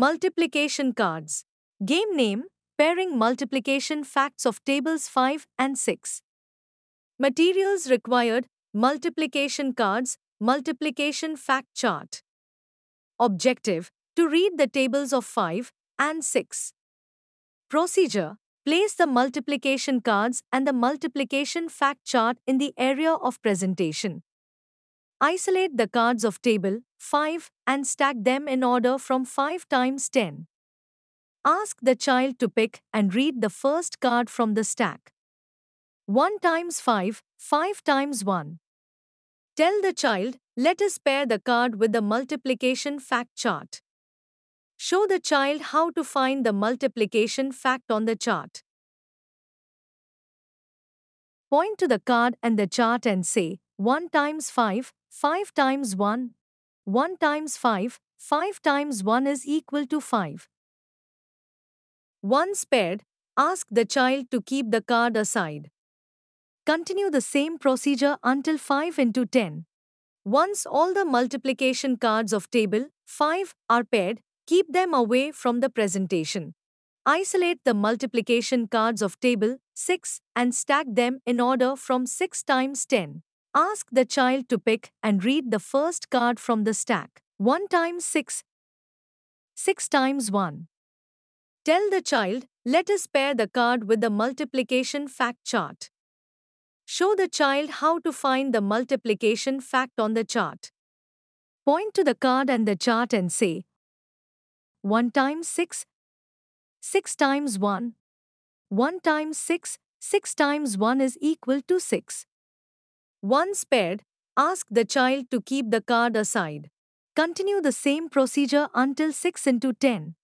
Multiplication cards. Game name Pairing multiplication facts of tables 5 and 6. Materials required Multiplication cards, multiplication fact chart. Objective To read the tables of 5 and 6. Procedure Place the multiplication cards and the multiplication fact chart in the area of presentation. Isolate the cards of table 5, and stack them in order from 5 times 10. Ask the child to pick and read the first card from the stack. 1 times 5, 5 times 1. Tell the child, let us pair the card with the multiplication fact chart. Show the child how to find the multiplication fact on the chart. Point to the card and the chart and say, 1 times 5, 5 times 1 1 times 5, 5 times 1 is equal to 5. Once paired, ask the child to keep the card aside. Continue the same procedure until 5 into 10. Once all the multiplication cards of table 5 are paired, keep them away from the presentation. Isolate the multiplication cards of table 6 and stack them in order from 6 times 10. Ask the child to pick and read the first card from the stack. 1 times 6. 6 times 1. Tell the child, let us pair the card with the multiplication fact chart. Show the child how to find the multiplication fact on the chart. Point to the card and the chart and say, 1 times 6, 6 times 1. 1 times 6, 6 times 1 is equal to 6. Once paired, ask the child to keep the card aside. Continue the same procedure until 6 into 10.